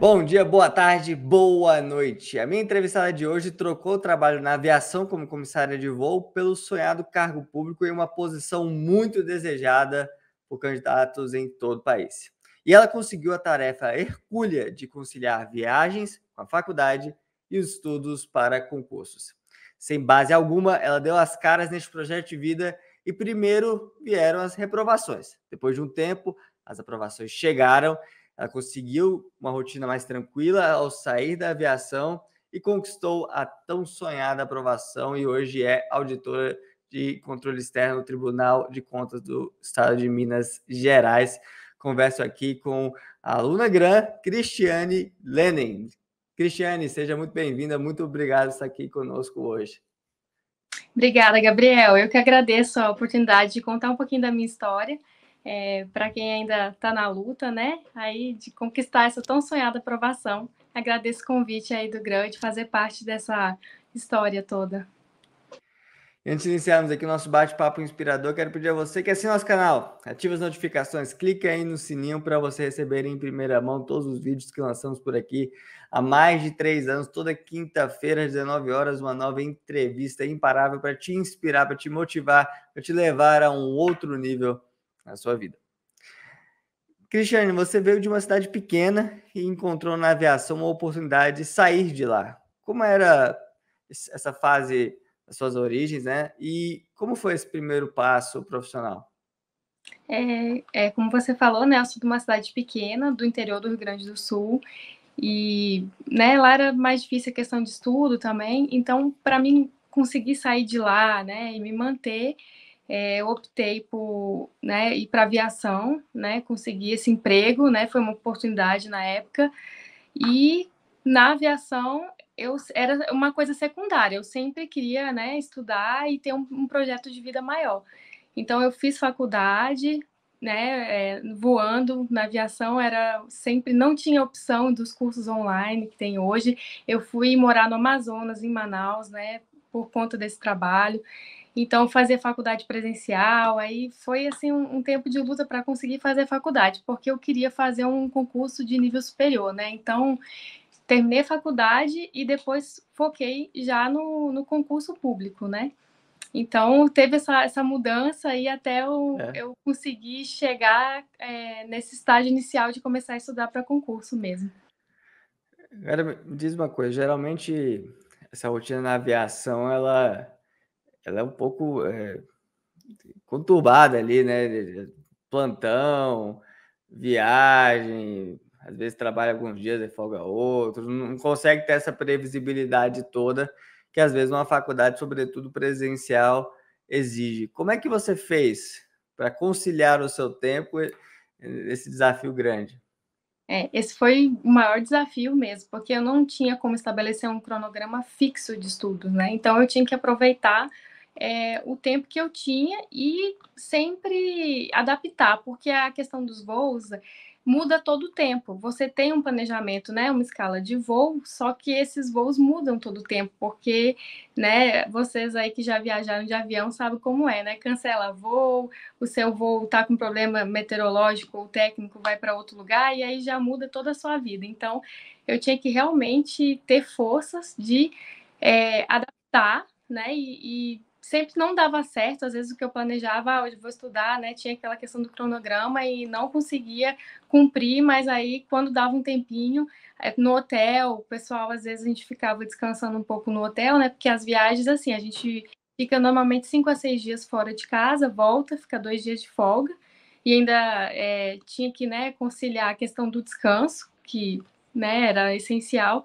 Bom dia, boa tarde, boa noite. A minha entrevistada de hoje trocou o trabalho na aviação como comissária de voo pelo sonhado cargo público em uma posição muito desejada por candidatos em todo o país. E ela conseguiu a tarefa hercúlea de conciliar viagens com a faculdade e os estudos para concursos. Sem base alguma, ela deu as caras neste projeto de vida e primeiro vieram as reprovações. Depois de um tempo, as aprovações chegaram ela conseguiu uma rotina mais tranquila ao sair da aviação e conquistou a tão sonhada aprovação e hoje é auditora de controle externo do Tribunal de Contas do Estado de Minas Gerais. Converso aqui com a aluna Gran Cristiane Lenin. Cristiane, seja muito bem-vinda, muito obrigado por estar aqui conosco hoje. Obrigada, Gabriel. Eu que agradeço a oportunidade de contar um pouquinho da minha história é, para quem ainda está na luta, né? Aí de conquistar essa tão sonhada aprovação. Agradeço o convite aí do Grão de fazer parte dessa história toda. antes de iniciarmos aqui o nosso bate-papo inspirador, quero pedir a você que assine nosso canal, ative as notificações, clique aí no sininho para você receber em primeira mão todos os vídeos que lançamos por aqui há mais de três anos, toda quinta-feira, às 19 horas, uma nova entrevista imparável para te inspirar, para te motivar, para te levar a um outro nível na sua vida. Cristiane, você veio de uma cidade pequena e encontrou na aviação uma oportunidade de sair de lá. Como era essa fase das suas origens, né? E como foi esse primeiro passo profissional? É, é, como você falou, né? Eu sou de uma cidade pequena, do interior do Rio Grande do Sul, e né, lá era mais difícil a questão de estudo também. Então, para mim conseguir sair de lá, né, e me manter, é, optei por né, ir para aviação, né, esse emprego, né, foi uma oportunidade na época. E na aviação eu era uma coisa secundária, eu sempre queria né, estudar e ter um, um projeto de vida maior. Então eu fiz faculdade, né, é, voando na aviação era sempre não tinha opção dos cursos online que tem hoje. Eu fui morar no Amazonas, em Manaus, né, por conta desse trabalho. Então, fazer faculdade presencial, aí foi assim um, um tempo de luta para conseguir fazer faculdade, porque eu queria fazer um concurso de nível superior, né? Então, terminei a faculdade e depois foquei já no, no concurso público, né? Então, teve essa, essa mudança e até eu, é. eu consegui chegar é, nesse estágio inicial de começar a estudar para concurso mesmo. Agora, me diz uma coisa, geralmente essa rotina na aviação, ela ela é um pouco é, conturbada ali, né? Plantão, viagem, às vezes trabalha alguns dias e folga outros, não consegue ter essa previsibilidade toda que às vezes uma faculdade, sobretudo presencial, exige. Como é que você fez para conciliar o seu tempo esse desafio grande? É, esse foi o maior desafio mesmo, porque eu não tinha como estabelecer um cronograma fixo de estudos, né? Então eu tinha que aproveitar é, o tempo que eu tinha e sempre adaptar, porque a questão dos voos é, muda todo o tempo. Você tem um planejamento, né, uma escala de voo, só que esses voos mudam todo o tempo, porque, né, vocês aí que já viajaram de avião sabem como é, né? Cancela voo, o seu voo tá com problema meteorológico ou técnico, vai para outro lugar e aí já muda toda a sua vida. Então, eu tinha que realmente ter forças de é, adaptar, né, e, e sempre não dava certo, às vezes o que eu planejava, ah, hoje vou estudar, né? Tinha aquela questão do cronograma e não conseguia cumprir, mas aí quando dava um tempinho eh, no hotel, o pessoal às vezes a gente ficava descansando um pouco no hotel, né? Porque as viagens assim, a gente fica normalmente cinco a seis dias fora de casa, volta, fica dois dias de folga e ainda é, tinha que né conciliar a questão do descanso que né era essencial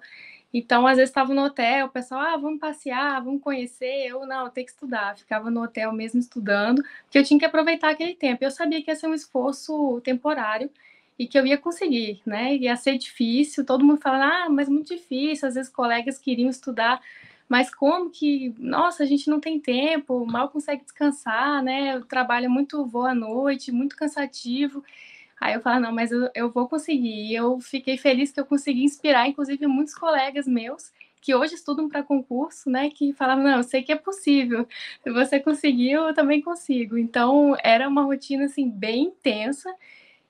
então, às vezes estava no hotel, o pessoal, ah, vamos passear, vamos conhecer. Eu, não, eu tenho que estudar. Ficava no hotel mesmo estudando, porque eu tinha que aproveitar aquele tempo. Eu sabia que ia ser um esforço temporário e que eu ia conseguir, né? Ia ser difícil, todo mundo fala, ah, mas muito difícil. Às vezes colegas queriam estudar, mas como que, nossa, a gente não tem tempo, mal consegue descansar, né? O trabalho é muito voa à noite, muito cansativo. Aí eu falo, não, mas eu, eu vou conseguir. E eu fiquei feliz que eu consegui inspirar, inclusive, muitos colegas meus que hoje estudam para concurso, né, que falavam, não, eu sei que é possível, se você conseguiu, eu também consigo. Então, era uma rotina, assim, bem intensa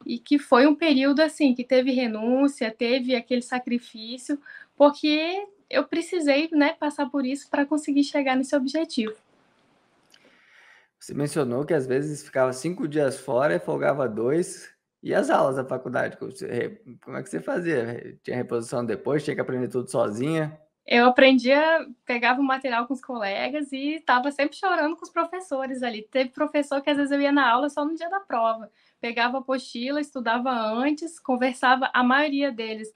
e que foi um período, assim, que teve renúncia, teve aquele sacrifício, porque eu precisei, né, passar por isso para conseguir chegar nesse objetivo. Você mencionou que às vezes ficava cinco dias fora e folgava dois. E as aulas da faculdade? Como é que você fazia? Tinha reposição depois? Tinha que aprender tudo sozinha? Eu aprendia, pegava o material com os colegas e estava sempre chorando com os professores ali. Teve professor que às vezes eu ia na aula só no dia da prova. Pegava a apostila, estudava antes, conversava, a maioria deles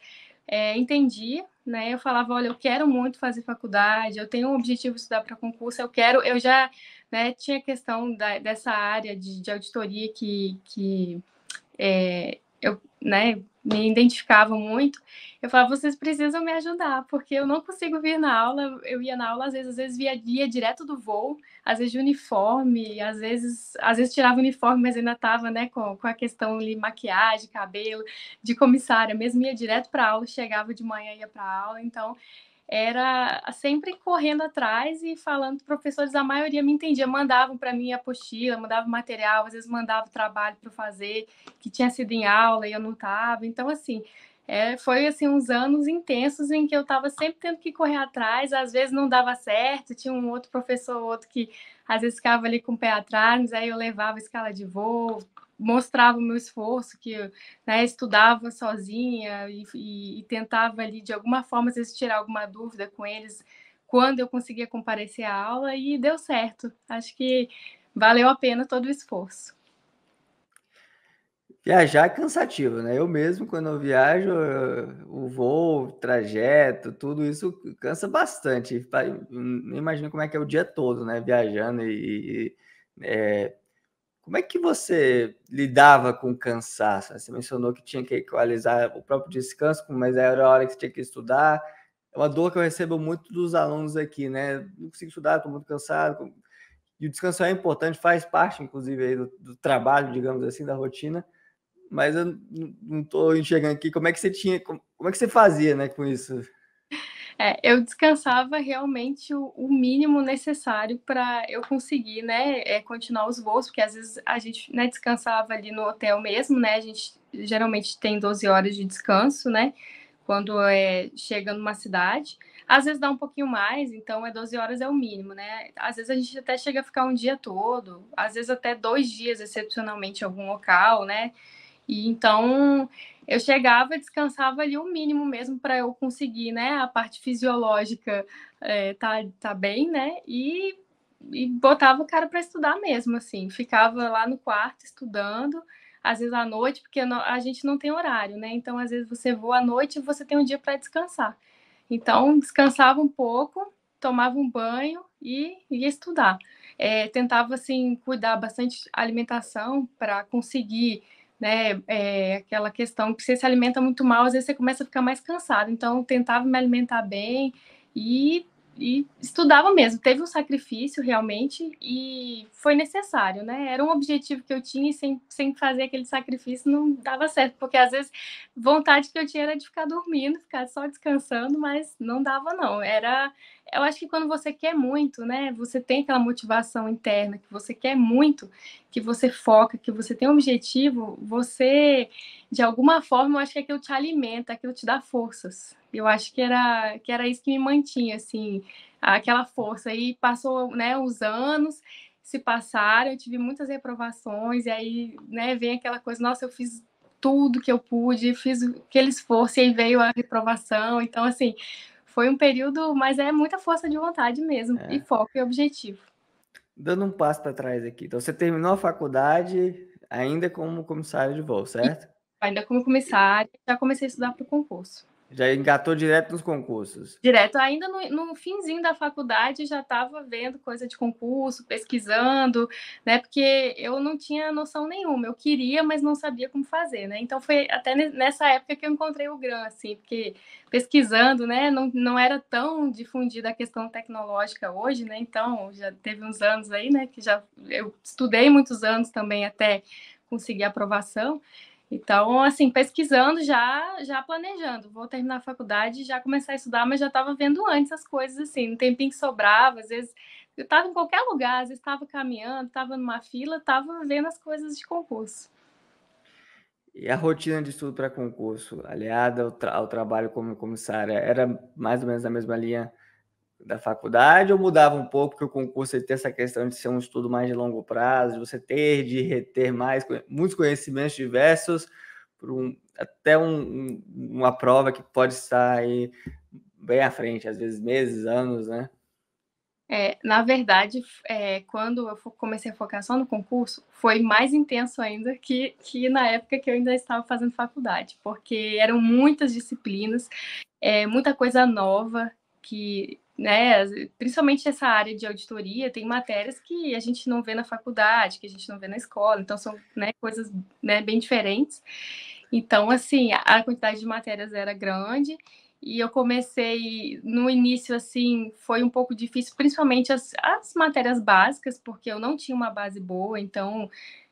é, entendia, né? Eu falava, olha, eu quero muito fazer faculdade, eu tenho um objetivo de estudar para concurso, eu quero, eu já né, tinha questão da, dessa área de, de auditoria que, que é, eu né, me identificava muito, eu falava, vocês precisam me ajudar, porque eu não consigo vir na aula, eu ia na aula, às vezes, às vezes via, ia direto do voo, às vezes de uniforme, às vezes, às vezes tirava o uniforme, mas ainda estava né, com, com a questão de maquiagem, cabelo, de comissária, mesmo ia direto para aula, chegava de manhã ia para aula, então era sempre correndo atrás e falando professores, a maioria me entendia, mandavam para mim apostila, mandavam material, às vezes mandavam trabalho para fazer, que tinha sido em aula e eu não estava. Então, assim, é, foi assim uns anos intensos em que eu estava sempre tendo que correr atrás, às vezes não dava certo, tinha um outro professor, outro que às vezes ficava ali com o pé atrás, mas aí eu levava escala de voo, mostrava o meu esforço, que né, estudava sozinha e, e, e, tentava ali, de alguma forma, às vezes, tirar alguma dúvida com eles quando eu conseguia comparecer à aula e deu certo. Acho que valeu a pena todo o esforço. Viajar é cansativo, né? Eu mesmo, quando eu viajo, o voo, o trajeto, tudo isso cansa bastante. Não imagino como é que é o dia todo, né? Viajando e, e é como é que você lidava com cansaço? Você mencionou que tinha que equalizar o próprio descanso, mas era a hora que você tinha que estudar. É uma dor que eu recebo muito dos alunos aqui, né? Não consigo estudar, estou muito cansado. E o descanso é importante, faz parte, inclusive, do, do trabalho, digamos assim, da rotina. Mas eu não estou enxergando aqui como é que você tinha, como, como é que você fazia, né, com isso? É, eu descansava realmente o, o mínimo necessário para eu conseguir, né, é, continuar os voos, porque às vezes a gente né, descansava ali no hotel mesmo, né? A gente geralmente tem 12 horas de descanso, né? Quando é, chega numa cidade. Às vezes dá um pouquinho mais, então é 12 horas é o mínimo, né? Às vezes a gente até chega a ficar um dia todo, às vezes até dois dias, excepcionalmente, em algum local, né? E então eu chegava, descansava ali o mínimo mesmo para eu conseguir, né? A parte fisiológica é, tá, tá bem, né? E, e botava o cara para estudar mesmo, assim. Ficava lá no quarto estudando, às vezes à noite, porque a gente não tem horário, né? Então, às vezes você voa à noite e você tem um dia para descansar. Então, descansava um pouco, tomava um banho e ia estudar. É, tentava, assim, cuidar bastante alimentação para conseguir né? É aquela questão que você se alimenta muito mal, às vezes você começa a ficar mais cansado. Então, tentava me alimentar bem e, e estudava mesmo. Teve um sacrifício realmente e foi necessário, né? Era um objetivo que eu tinha e sem, sem fazer aquele sacrifício não dava certo, porque às vezes vontade que eu tinha era de ficar dormindo, ficar só descansando, mas não dava, não. Era. Eu acho que quando você quer muito, né? Você tem aquela motivação interna que você quer muito, que você foca, que você tem um objetivo, você, de alguma forma, eu acho que aquilo te alimenta, aquilo te dá forças. Eu acho que era, que era isso que me mantinha, assim, aquela força. E passou, né, os anos se passaram, eu tive muitas reprovações, e aí, né, vem aquela coisa, nossa, eu fiz tudo que eu pude, fiz aquele esforço e aí veio a reprovação. Então, assim, foi um período, mas é muita força de vontade mesmo, é. e foco e objetivo. Dando um passo para trás aqui. Então, você terminou a faculdade ainda como comissário de voo, certo? Ainda como comissário, já comecei a estudar para o concurso. Já engatou direto nos concursos. Direto, ainda no, no finzinho da faculdade já estava vendo coisa de concurso, pesquisando, né? Porque eu não tinha noção nenhuma. Eu queria, mas não sabia como fazer, né? Então foi até nessa época que eu encontrei o GRAM, assim, porque pesquisando, né? Não, não era tão difundida a questão tecnológica hoje, né? Então já teve uns anos aí, né? Que já eu estudei muitos anos também até conseguir aprovação. Então, assim, pesquisando já, já planejando. Vou terminar a faculdade, já começar a estudar, mas já estava vendo antes as coisas, assim, no tempinho que sobrava, às vezes eu estava em qualquer lugar, às vezes estava caminhando, estava numa fila, estava vendo as coisas de concurso. E a rotina de estudo para concurso, aliada ao, tra ao, trabalho como comissária, era mais ou menos na mesma linha da faculdade ou mudava um pouco que o concurso ele tem essa questão de ser um estudo mais de longo prazo, de você ter de reter mais muitos conhecimentos diversos por um, até um, uma prova que pode estar aí bem à frente, às vezes meses, anos, né? É, na verdade, é, quando eu comecei a focar só no concurso, foi mais intenso ainda que, que na época que eu ainda estava fazendo faculdade, porque eram muitas disciplinas, é, muita coisa nova que né? Principalmente essa área de auditoria, tem matérias que a gente não vê na faculdade, que a gente não vê na escola, então são né, coisas né, bem diferentes. Então, assim, a quantidade de matérias era grande e eu comecei no início assim foi um pouco difícil principalmente as, as matérias básicas porque eu não tinha uma base boa então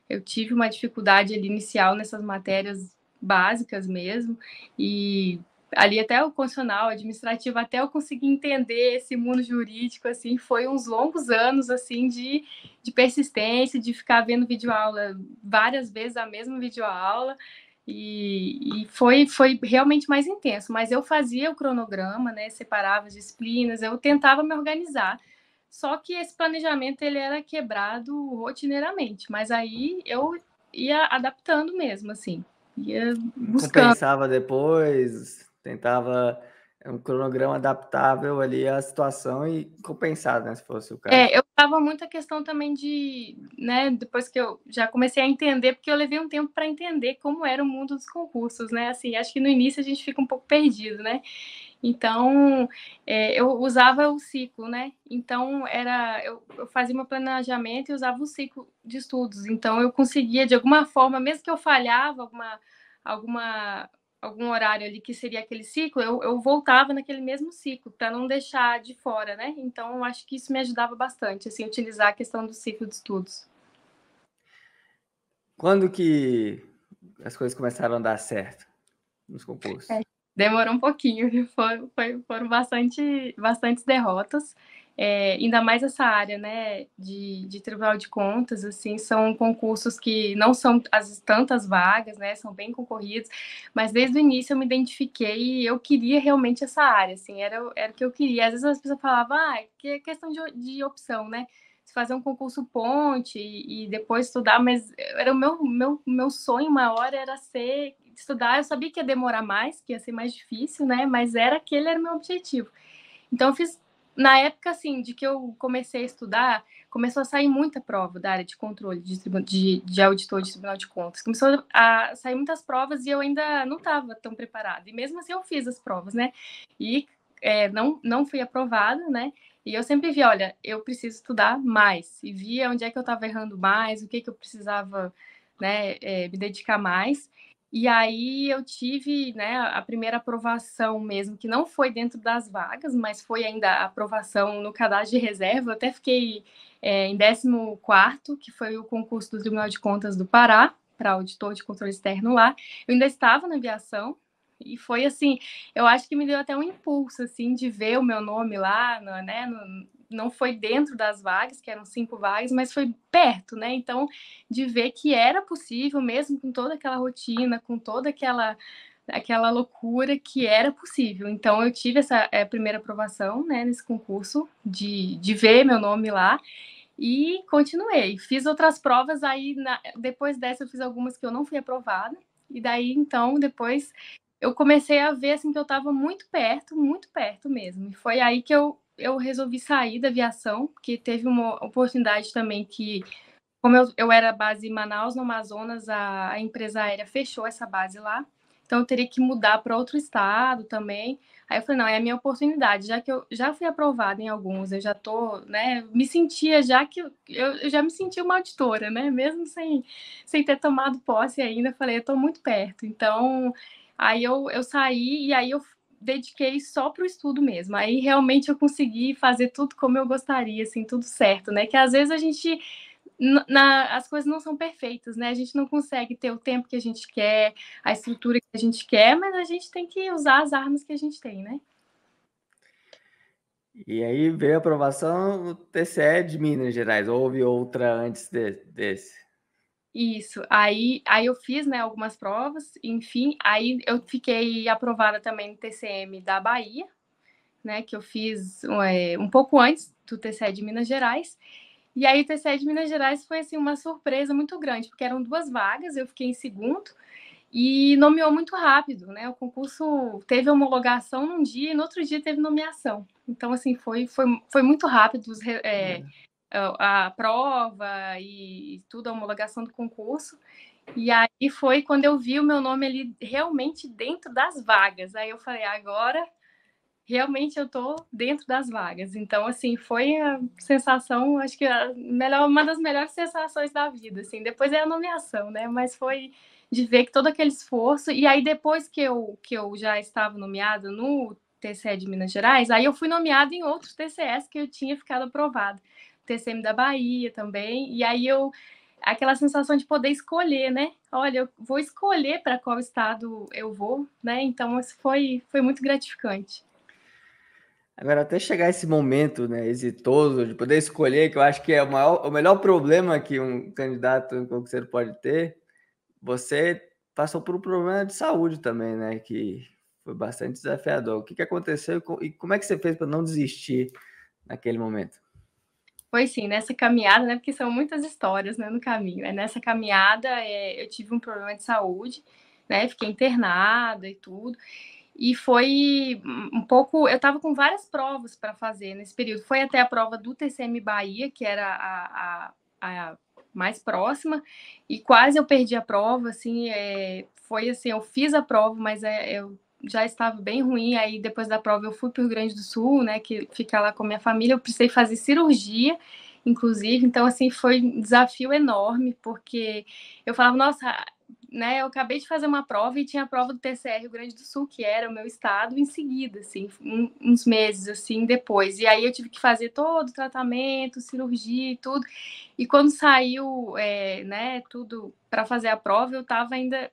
eu tive uma dificuldade ali inicial nessas matérias básicas mesmo e ali até o constitucional, administrativo, até eu conseguir entender esse mundo jurídico, assim, foi uns longos anos, assim, de, de persistência, de ficar vendo videoaula várias vezes a mesma videoaula, e, e foi, foi realmente mais intenso, mas eu fazia o cronograma, né, separava as disciplinas, eu tentava me organizar, só que esse planejamento, ele era quebrado rotineiramente, mas aí eu ia adaptando mesmo, assim, ia buscando. depois, tentava eh, um cronograma adaptável ali à situação e compensado, né, se fosse o é, caso. É, eu tava muito a questão também de, né, depois que eu já comecei a entender, porque eu levei um tempo para entender como era o mundo dos concursos, né, assim, acho que no início a gente fica um pouco perdido, né, então é, eu usava o ciclo, né, então era, eu, eu fazia meu planejamento e usava o ciclo de estudos, então eu conseguia de alguma forma, mesmo que eu falhava alguma alguma algum horário ali que seria aquele ciclo, eu, eu voltava naquele mesmo ciclo, para não deixar de fora, né? Então, eu acho que isso me ajudava bastante, assim, utilizar a questão do ciclo de estudos. Quando que as coisas começaram a dar certo nos concursos? É, demorou um pouquinho, Foi, foi, foram bastante, bastantes derrotas é, ainda mais essa área, né, de, de tribunal de contas, assim, são concursos que não são as tantas vagas, né, são bem concorridos, mas desde o início eu me identifiquei e eu queria realmente essa área, assim, era, era o que eu queria. Às vezes as pessoas falavam, ah, é que é questão de, de opção, né, se fazer um concurso ponte e, e, depois estudar, mas era o meu, meu, meu sonho maior era ser, estudar, eu sabia que ia demorar mais, que ia ser mais difícil, né, mas era aquele era o meu objetivo. Então, eu fiz na época, assim, de que eu comecei a estudar, começou a sair muita prova da área de controle, de, de, de auditor de tribunal de contas. Começou a sair muitas provas e eu ainda não estava tão preparada. E mesmo assim eu fiz as provas, né? E é, não, não fui aprovada, né? E eu sempre vi, olha, eu preciso estudar mais. E via onde é que eu estava errando mais, o que, que eu precisava né, é, me dedicar mais. E aí eu tive né, a primeira aprovação mesmo, que não foi dentro das vagas, mas foi ainda a aprovação no cadastro de reserva. Eu até fiquei é, em 14, que foi o concurso do Tribunal de Contas do Pará, para auditor de controle externo lá. Eu ainda estava na aviação, e foi assim, eu acho que me deu até um impulso assim de ver o meu nome lá, né, no, não foi dentro das vagas, que eram cinco vagas, mas foi perto, né? Então, de ver que era possível, mesmo com toda aquela rotina, com toda aquela aquela loucura que era possível. Então, eu tive essa é, primeira aprovação né, nesse concurso, de, de ver meu nome lá, e continuei. Fiz outras provas, aí na, depois dessa eu fiz algumas que eu não fui aprovada, e daí, então, depois eu comecei a ver assim, que eu estava muito perto, muito perto mesmo. E foi aí que eu eu resolvi sair da aviação, porque teve uma oportunidade também que, como eu, eu era base em Manaus, no Amazonas, a, a empresa aérea fechou essa base lá. Então, eu teria que mudar para outro estado também. Aí eu falei, não, é a minha oportunidade, já que eu já fui aprovada em alguns, eu já tô, né, me sentia já que eu, eu já me senti uma auditora, né, mesmo sem, sem ter tomado posse ainda, eu falei, eu tô muito perto. Então, aí eu, eu saí e aí eu dediquei só para o estudo mesmo. Aí realmente eu consegui fazer tudo como eu gostaria, assim, tudo certo, né? Que às vezes a gente na, as coisas não são perfeitas, né? A gente não consegue ter o tempo que a gente quer, a estrutura que a gente quer, mas a gente tem que usar as armas que a gente tem, né? E aí veio a aprovação do TCE de Minas Gerais. Houve outra antes de, desse? Isso. Aí, aí eu fiz, né, algumas provas, enfim, aí eu fiquei aprovada também no TCM da Bahia, né, que eu fiz é, um pouco antes do TCE de Minas Gerais. E aí o TCE de Minas Gerais foi assim uma surpresa muito grande, porque eram duas vagas, eu fiquei em segundo e nomeou muito rápido, né? O concurso teve homologação num dia e no outro dia teve nomeação. Então assim foi foi, foi muito rápido os, é, é a prova e tudo, a homologação do concurso. E aí foi quando eu vi o meu nome ali realmente dentro das vagas. Aí eu falei, agora realmente eu tô dentro das vagas. Então, assim, foi a sensação, acho que a melhor, uma das melhores sensações da vida, assim. Depois é a nomeação, né? Mas foi de ver que todo aquele esforço... E aí, depois que eu, que eu já estava nomeada no TCE de Minas Gerais, aí eu fui nomeada em outros TCS que eu tinha ficado aprovado. TCM da Bahia também. E aí eu aquela sensação de poder escolher, né? Olha, eu vou escolher para qual estado eu vou, né? Então isso foi foi muito gratificante. Agora, até chegar esse momento né, exitoso de poder escolher, que eu acho que é o, maior, o melhor problema que um candidato, um concurseiro pode ter, você passou por um problema de saúde também, né? Que foi bastante desafiador. O que, que aconteceu e como é que você fez para não desistir naquele momento? foi sim, nessa caminhada, né? Porque são muitas histórias né, no caminho. é Nessa caminhada é, eu tive um problema de saúde, né? Fiquei internada e tudo. E foi um pouco. Eu estava com várias provas para fazer nesse período. Foi até a prova do TCM Bahia, que era a, a, a mais próxima, e quase eu perdi a prova. Assim, é, foi assim: eu fiz a prova, mas é, eu já estava bem ruim, aí depois da prova eu fui para o Rio Grande do Sul, né, que fica lá com minha família, eu precisei fazer cirurgia, inclusive, então assim, foi um desafio enorme, porque eu falava, nossa, né, eu acabei de fazer uma prova e tinha a prova do TCR Rio Grande do Sul, que era o meu estado, em seguida, assim, um, uns meses, assim, depois, e aí eu tive que fazer todo o tratamento, cirurgia e tudo, e quando saiu, é, né, tudo para fazer a prova, eu estava ainda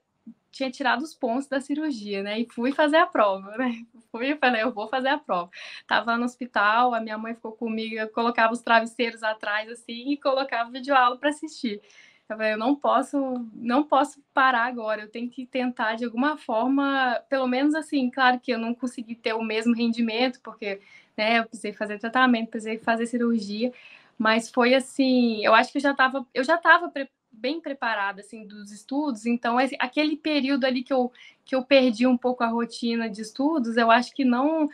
tinha tirado os pontos da cirurgia, né? E fui fazer a prova, né? Fui e falei, eu vou fazer a prova. Tava no hospital, a minha mãe ficou comigo, eu colocava os travesseiros atrás, assim, e colocava videoaula para assistir. Eu falei, eu não posso, não posso parar agora, eu tenho que tentar de alguma forma, pelo menos assim, claro que eu não consegui ter o mesmo rendimento, porque, né, eu precisei fazer tratamento, precisei fazer cirurgia, mas foi assim, eu acho que eu já estava, eu já estava bem preparada assim dos estudos, então aquele período ali que eu que eu perdi um pouco a rotina de estudos, eu acho que não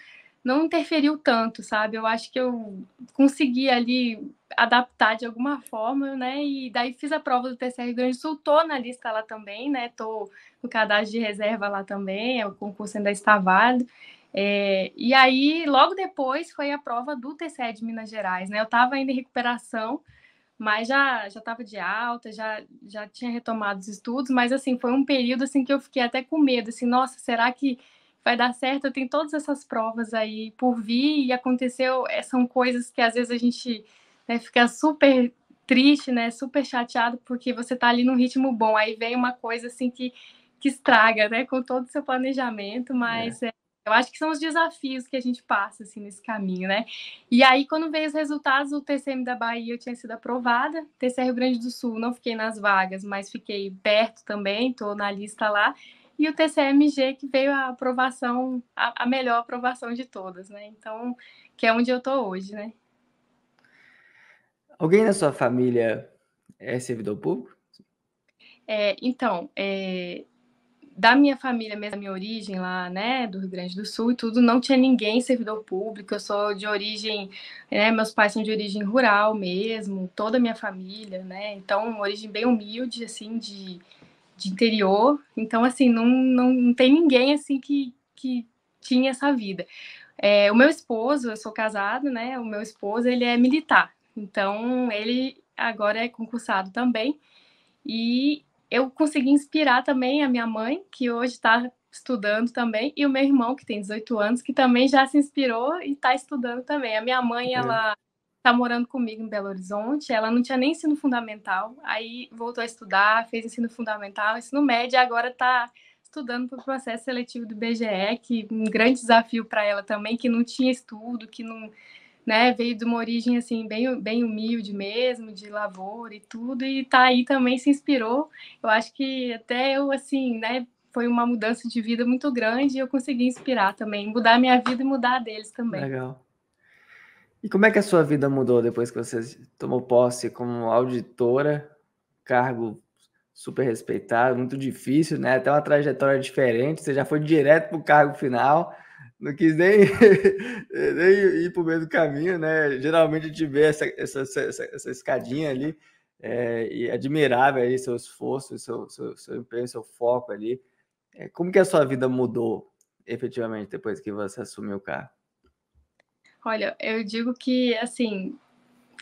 não interferiu tanto, sabe? Eu acho que eu consegui ali adaptar de alguma forma, né? E daí fiz a prova do TCR Rio Grande do Sul, tô na lista lá também, né? Tô no cadastro de reserva lá também, é o concurso ainda está válido. É, e aí, logo depois, foi a prova do TCE de Minas Gerais, né? Eu estava ainda em recuperação, mas já já estava de alta, já já tinha retomado os estudos, mas assim foi um período assim que eu fiquei até com medo, assim, nossa, será que vai dar certo? Eu tenho todas essas provas aí por vir e aconteceu, eh, são coisas que às vezes a gente né, fica super triste, né, super chateado porque você está ali num ritmo bom, aí vem uma coisa assim que que estraga, né, com todo o seu planejamento, é. mas é. É, eu acho que são os desafios que a gente passa assim nesse caminho, né? E aí quando veio os resultados, o TCM da Bahia eu tinha sido aprovada, TCR Rio Grande do Sul não fiquei nas vagas, mas fiquei perto também, estou na lista lá. E o TCMG que veio a aprovação, a, a melhor aprovação de todas, né? Então, que é onde eu estou hoje, né? Alguém na sua família é servidor público? É, então, é, da minha família mesmo, da minha origem lá, né, do Rio Grande do Sul e tudo, não tinha ninguém servidor público, eu sou de origem, né, meus pais são de origem rural mesmo, toda a minha família, né, então origem bem humilde, assim, de, de interior, então, assim, não, não, não tem ninguém, assim, que, que tinha essa vida. É, o meu esposo, eu sou casado, né, o meu esposo, ele é militar, então ele agora é concursado também, e eu consegui inspirar também a minha mãe, que hoje está estudando também, e o meu irmão, que tem 18 anos, que também já se inspirou e está estudando também. A minha mãe, é. ela está morando comigo em Belo Horizonte, ela não tinha nem ensino fundamental, aí voltou a estudar, fez ensino fundamental, ensino médio, e agora está estudando para o processo seletivo do BGE, que é um grande desafio para ela também, que não tinha estudo, que não né, veio de uma origem assim bem, bem humilde mesmo, de lavoura e tudo, e tá aí também se inspirou. Eu acho que até eu assim, né, foi uma mudança de vida muito grande e eu consegui inspirar também, mudar minha vida e mudar a deles também. Legal. E como é que a sua vida mudou depois que você tomou posse como auditora, cargo super respeitado, muito difícil, né? Até uma trajetória diferente, você já foi direto para o cargo final não quis nem, nem ir para o meio do caminho, né? Geralmente a gente vê essa, essa, essa, essa escadinha ali, é, e é admirável aí seu esforço, seu, seu, seu empenho, seu foco ali. É, como que a sua vida mudou efetivamente depois que você assumiu o carro? Olha, eu digo que, assim,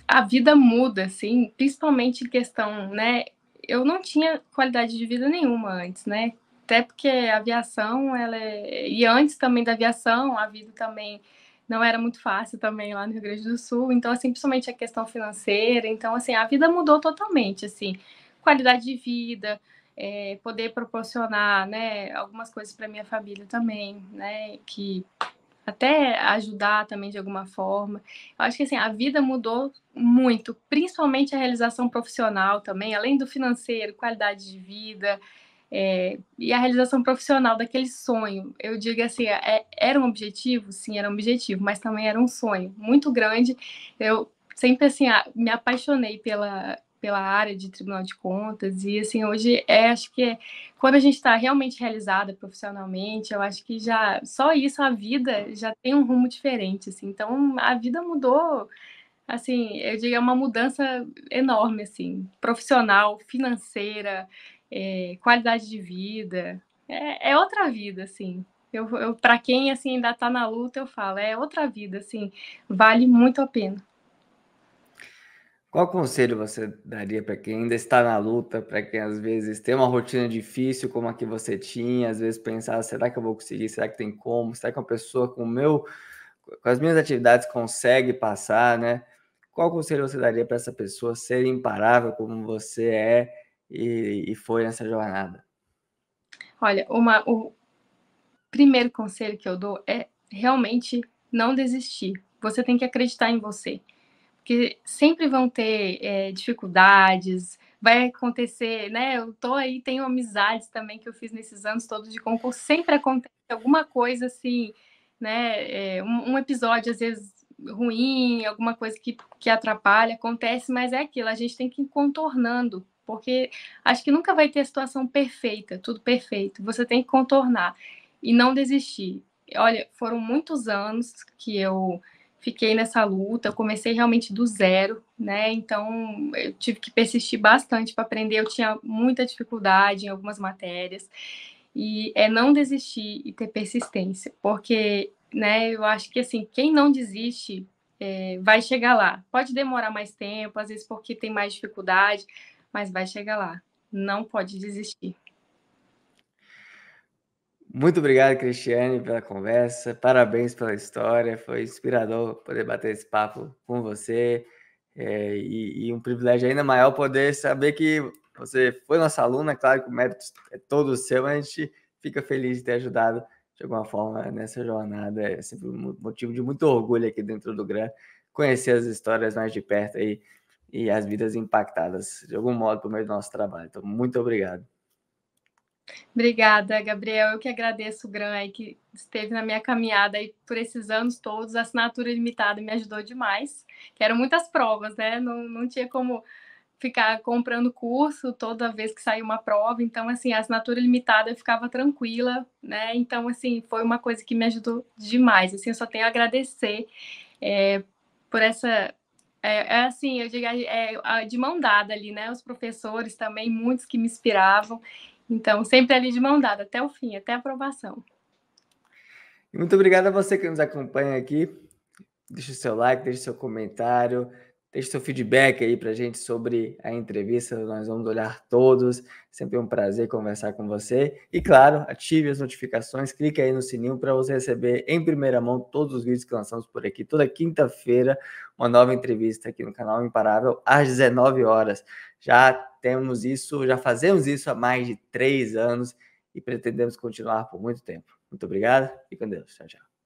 a vida muda, assim, principalmente em questão, né? Eu não tinha qualidade de vida nenhuma antes, né? até porque a aviação, ela é... e antes também da aviação, a vida também não era muito fácil também lá no Rio Grande do Sul. Então, assim, principalmente a questão financeira. Então, assim, a vida mudou totalmente, assim, qualidade de vida, é, poder proporcionar, né, algumas coisas para minha família também, né, que até ajudar também de alguma forma. Eu acho que assim, a vida mudou muito, principalmente a realização profissional também, além do financeiro, qualidade de vida, é, e a realização profissional daquele sonho, eu digo assim, é, é, era um objetivo? Sim, era um objetivo, mas também era um sonho muito grande. Eu sempre, assim, me apaixonei pela, pela área de Tribunal de Contas e, assim, hoje é, acho que é, quando a gente está realmente realizada profissionalmente, eu acho que já, só isso, a vida já tem um rumo diferente, assim. Então, a vida mudou assim, eu digo, é uma mudança enorme, assim, profissional, financeira, é, qualidade de vida. É, é, outra vida, assim. Eu, eu para quem assim ainda está na luta, eu falo, é outra vida, assim. Vale muito a pena. Qual conselho você daria para quem ainda está na luta, para quem às vezes tem uma rotina difícil como a que você tinha, às vezes pensar, será que eu vou conseguir? Será que tem como? Será que uma pessoa com meu com as minhas atividades consegue passar, né? Qual conselho você daria para essa pessoa ser imparável como você é e, e foi nessa jornada? Olha, uma, o primeiro conselho que eu dou é realmente não desistir. Você tem que acreditar em você. Porque sempre vão ter é, dificuldades, vai acontecer, né? Eu tô aí, tenho amizades também que eu fiz nesses anos todos de concurso, sempre acontece alguma coisa assim, né? É, um, um, episódio às vezes ruim, alguma coisa que, que atrapalha, acontece, mas é aquilo, a gente tem que ir contornando porque acho que nunca vai ter a situação perfeita, tudo perfeito. Você tem que contornar e não desistir. Olha, foram muitos anos que eu fiquei nessa luta, eu comecei realmente do zero, né? Então, eu tive que persistir bastante para aprender. Eu tinha muita dificuldade em algumas matérias. E é não desistir e ter persistência, porque, né, eu acho que assim, quem não desiste é, vai chegar lá. Pode demorar mais tempo, às vezes porque tem mais dificuldade, mas vai chegar lá. Não pode desistir. Muito obrigado, Cristiane, pela conversa. Parabéns pela história. Foi inspirador poder bater esse papo com você. É, e, e, um privilégio ainda maior poder saber que você foi nossa aluna. Claro que o mérito é todo seu, mas a gente fica feliz de ter ajudado de alguma forma nessa jornada. É sempre um motivo de muito orgulho aqui dentro do GRAM conhecer as histórias mais de perto aí e as vidas impactadas de algum modo por meio do nosso trabalho. Então, muito obrigado. Obrigada, Gabriel. Eu que agradeço o Gran aí que esteve na minha caminhada aí por esses anos todos. A assinatura limitada me ajudou demais. Que eram muitas provas, né? Não, não tinha como ficar comprando curso toda vez que saía uma prova. Então, assim, a assinatura limitada eu ficava tranquila, né? Então, assim, foi uma coisa que me ajudou demais. Assim, eu só tenho a agradecer é, por essa é, é, assim, eu digo, é, é de mão dada ali, né? Os professores também, muitos que me inspiravam. Então, sempre ali de mão dada, até o fim, até a aprovação. Muito obrigado a você que nos acompanha aqui. Deixe o seu like, deixe o seu comentário. Deixe seu feedback aí para a gente sobre a entrevista, nós vamos olhar todos. Sempre um prazer conversar com você. E claro, ative as notificações, clique aí no sininho para você receber em primeira mão todos os vídeos que lançamos por aqui. Toda quinta-feira, uma nova entrevista aqui no canal Imparável, às 19 horas. Já temos isso, já fazemos isso há mais de três anos e pretendemos continuar por muito tempo. Muito obrigado e com Deus. Tchau, tchau.